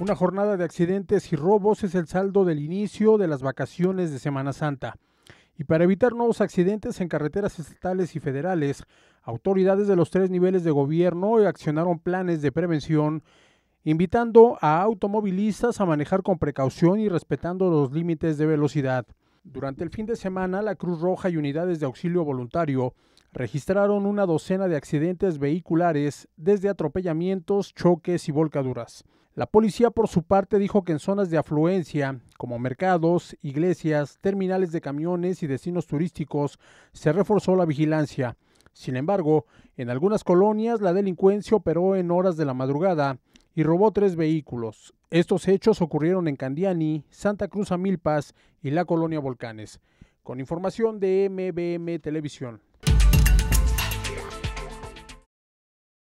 Una jornada de accidentes y robos es el saldo del inicio de las vacaciones de Semana Santa. Y para evitar nuevos accidentes en carreteras estatales y federales, autoridades de los tres niveles de gobierno accionaron planes de prevención, invitando a automovilistas a manejar con precaución y respetando los límites de velocidad. Durante el fin de semana, la Cruz Roja y unidades de auxilio voluntario registraron una docena de accidentes vehiculares, desde atropellamientos, choques y volcaduras. La policía por su parte dijo que en zonas de afluencia, como mercados, iglesias, terminales de camiones y destinos turísticos, se reforzó la vigilancia. Sin embargo, en algunas colonias la delincuencia operó en horas de la madrugada y robó tres vehículos. Estos hechos ocurrieron en Candiani, Santa Cruz Amilpas y la colonia Volcanes. Con información de MBM Televisión.